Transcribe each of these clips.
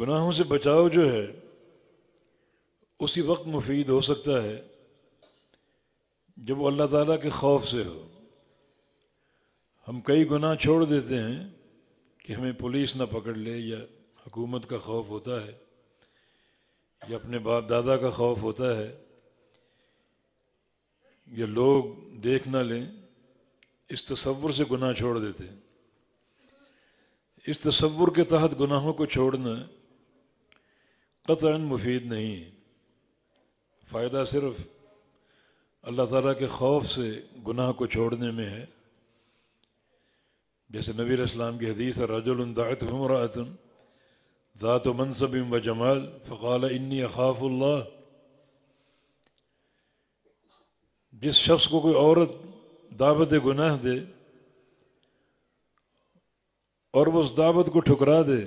گناہوں سے بچاؤ جو ہے اسی وقت مفید ہو سکتا ہے جب وہ اللہ تعالیٰ کے خوف سے ہو ہم کئی گناہ چھوڑ دیتے ہیں کہ ہمیں پولیس نہ پکڑ لے یا حکومت کا خوف ہوتا ہے یا اپنے باپ دادا کا خوف ہوتا ہے یا لوگ دیکھ نہ لیں اس تصور سے گناہ چھوڑ دیتے ہیں اس تصور کے تحت گناہوں کو چھوڑنا قطع مفید نہیں فائدہ صرف اللہ تعالیٰ کے خوف سے گناہ کو چھوڑنے میں ہے جیسے نبیر اسلام کی حدیث ہے رج الداعت رجاعتراعۃ ذات و منصب و جمال فقال انی اخاف اللہ جس شخص کو کوئی عورت دعوت گناہ دے اور وہ اس دعوت کو ٹھکرا دے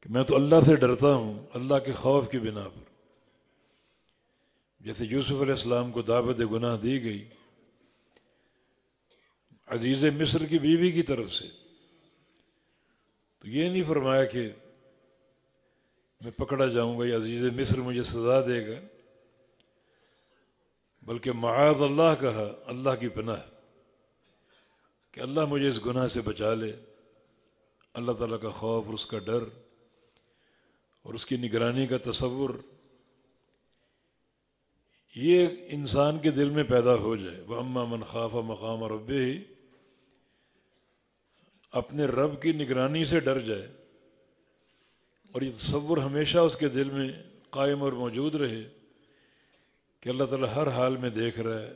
کہ میں تو اللہ سے ڈرتا ہوں اللہ کے خوف کی بنا پر جیسے یوسف علیہ السلام کو دعوت گناہ دی گئی عزیز مصر کی بیوی کی طرف سے تو یہ نہیں فرمایا کہ میں پکڑا جاؤں گا یا عزیز مصر مجھے سزا دے گا بلکہ معاذ اللہ کہا اللہ کی پناہ کہ اللہ مجھے اس گناہ سے بچا لے اللہ تعالیٰ کا خوف اور اس کا ڈر اس کی نگرانی کا تصور یہ انسان کے دل میں پیدا ہو جائے وہ اماں خاف مقام و رب ہی اپنے رب کی نگرانی سے ڈر جائے اور یہ تصور ہمیشہ اس کے دل میں قائم اور موجود رہے کہ اللہ تعالیٰ ہر حال میں دیکھ رہا ہے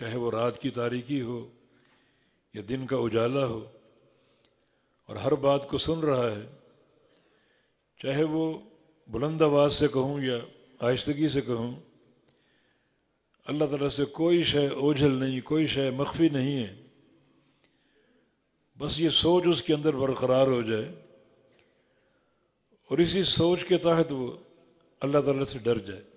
چاہے وہ رات کی تاریکی ہو یا دن کا اجالا ہو اور ہر بات کو سن رہا ہے چاہے وہ بلند آواز سے کہوں یا آہستگی سے کہوں اللہ تعالیٰ سے کوئی شے اوجھل نہیں کوئی شے مخفی نہیں ہے بس یہ سوچ اس کے اندر برقرار ہو جائے اور اسی سوچ کے تحت وہ اللہ تعالیٰ سے ڈر جائے